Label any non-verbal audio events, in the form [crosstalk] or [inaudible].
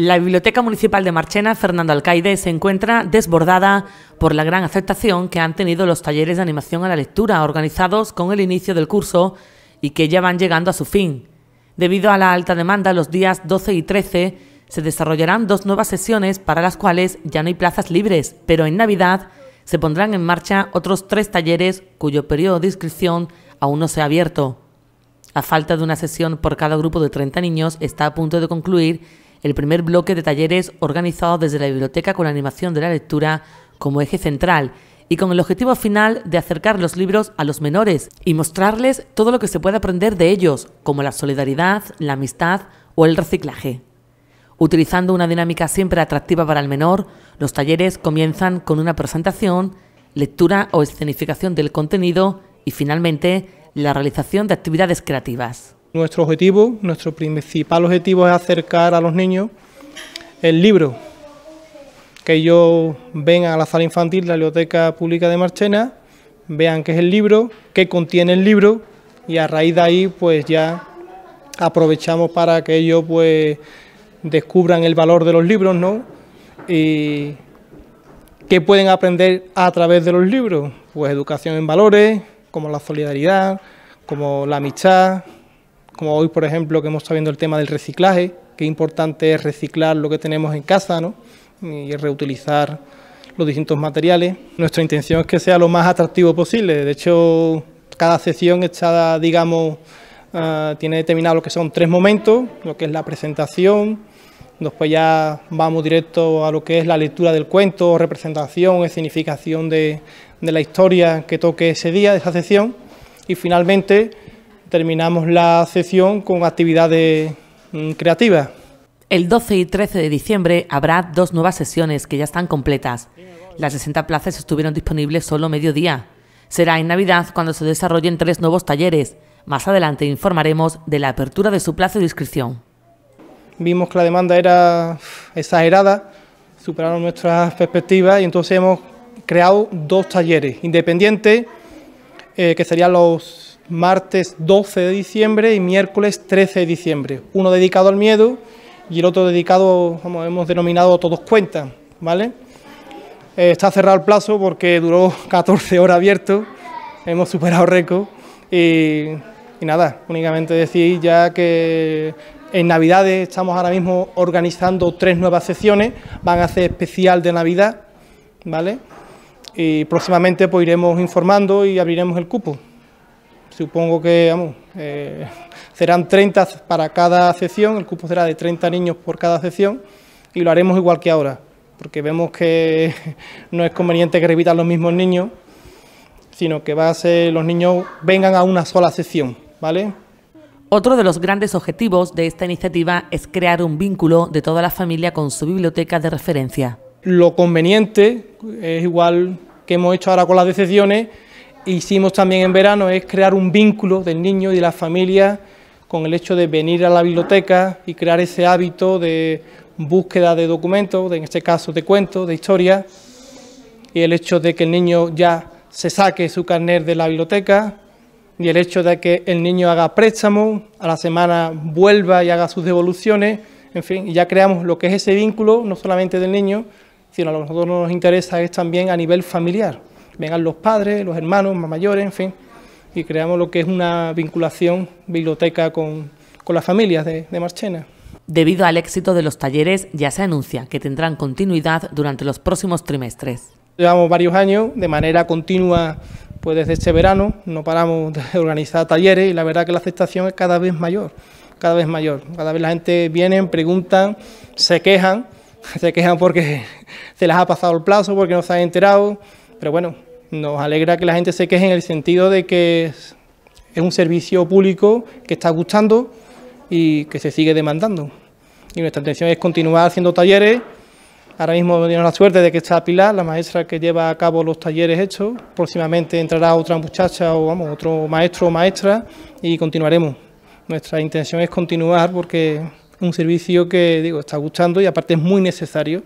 La Biblioteca Municipal de Marchena, Fernando Alcaide, se encuentra desbordada por la gran aceptación que han tenido los talleres de animación a la lectura organizados con el inicio del curso y que ya van llegando a su fin. Debido a la alta demanda, los días 12 y 13 se desarrollarán dos nuevas sesiones para las cuales ya no hay plazas libres, pero en Navidad se pondrán en marcha otros tres talleres cuyo periodo de inscripción aún no se ha abierto. La falta de una sesión por cada grupo de 30 niños, está a punto de concluir el primer bloque de talleres organizado desde la biblioteca con la animación de la lectura como eje central y con el objetivo final de acercar los libros a los menores y mostrarles todo lo que se puede aprender de ellos, como la solidaridad, la amistad o el reciclaje. Utilizando una dinámica siempre atractiva para el menor, los talleres comienzan con una presentación, lectura o escenificación del contenido y finalmente la realización de actividades creativas. Nuestro objetivo, nuestro principal objetivo es acercar a los niños el libro, que ellos vengan a la sala infantil de la Biblioteca Pública de Marchena, vean qué es el libro, qué contiene el libro y a raíz de ahí pues ya aprovechamos para que ellos pues descubran el valor de los libros, ¿no? Y qué pueden aprender a través de los libros, pues educación en valores, como la solidaridad, como la amistad, como hoy, por ejemplo, que hemos estado viendo el tema del reciclaje, qué importante es reciclar lo que tenemos en casa y reutilizar los distintos materiales. Nuestra intención es que sea lo más atractivo posible. De hecho, cada sesión está, digamos, ah, tiene determinado lo que son tres momentos, lo que es la presentación, Después ya vamos directo a lo que es la lectura del cuento, representación, escenificación de, la historia que toque ese día, de esa sesión. Y finalmente terminamos la sesión con actividades mm, creativas. El 12 y 13 de diciembre habrá dos nuevas sesiones que ya están completas. Las 60 plazas estuvieron disponibles solo mediodía. Será en Navidad cuando se desarrollen tres nuevos talleres. Más adelante informaremos de la apertura de su plazo de inscripción vimos que la demanda era exagerada, superaron nuestras perspectivas y entonces hemos creado dos talleres independientes, eh, que serían los martes 12 de diciembre y miércoles 13 de diciembre, uno dedicado al miedo y el otro dedicado, como hemos denominado, todos cuentas... ¿vale? Eh, está cerrado el plazo porque duró 14 [laughs] horas abierto, hemos superado récord y, y nada, únicamente decir ya que en Navidades estamos ahora mismo organizando tres nuevas sesiones, van a ser especial de Navidad, ¿vale? Y próximamente pues iremos informando y abriremos el cupo. Supongo que, eh, serán 30 para cada sesión, el cupo será de 30 niños por cada sesión y lo haremos igual que ahora, porque vemos que [laughs] no es conveniente que repitan los mismos niños, sino que va a ser los niños vengan a una sola sesión, ¿vale? Otro de los grandes objetivos de esta iniciativa es crear un vínculo de toda la familia con su biblioteca de referencia. Lo conveniente, es igual que hemos hecho ahora con las decisiones, hicimos también en verano, es crear un vínculo del niño y de la familia con el hecho de venir a la biblioteca y crear ese hábito de búsqueda de documentos, en este caso de cuentos, de historias, y el hecho de que el niño ya se saque su carnet de la biblioteca, ...y el hecho de que el niño haga préstamo, a la semana vuelva y haga sus devoluciones, en fin, ya creamos lo que es ese vínculo, no solamente del niño, sino a lo nosotros nos interesa es también a nivel familiar. Vengan los padres, los hermanos más mayores, en fin, y creamos lo que es una vinculación biblioteca con, con las familias de, de Marchena. Debido al éxito de los talleres, ya se anuncia que tendrán continuidad durante los próximos trimestres. Llevamos varios años de manera continua pues desde este verano no paramos de [laughs] organizar talleres y la verdad que la aceptación es cada vez mayor, cada vez mayor. Cada vez la gente viene, pregunta, se quejan, [laughs] se quejan porque [laughs] se les ha pasado el plazo, porque no se han enterado, pero bueno, nos alegra que la gente se queje en el sentido de que es un servicio público que está gustando y que se sigue demandando. Y nuestra intención es continuar haciendo talleres Ahora mismo tenemos la suerte de que está Pilar, la maestra que lleva a cabo los talleres hechos. Próximamente entrará otra muchacha o otro maestro o maestra y continuaremos. Nuestra intención es continuar porque es un servicio que digo, está gustando y aparte es muy necesario.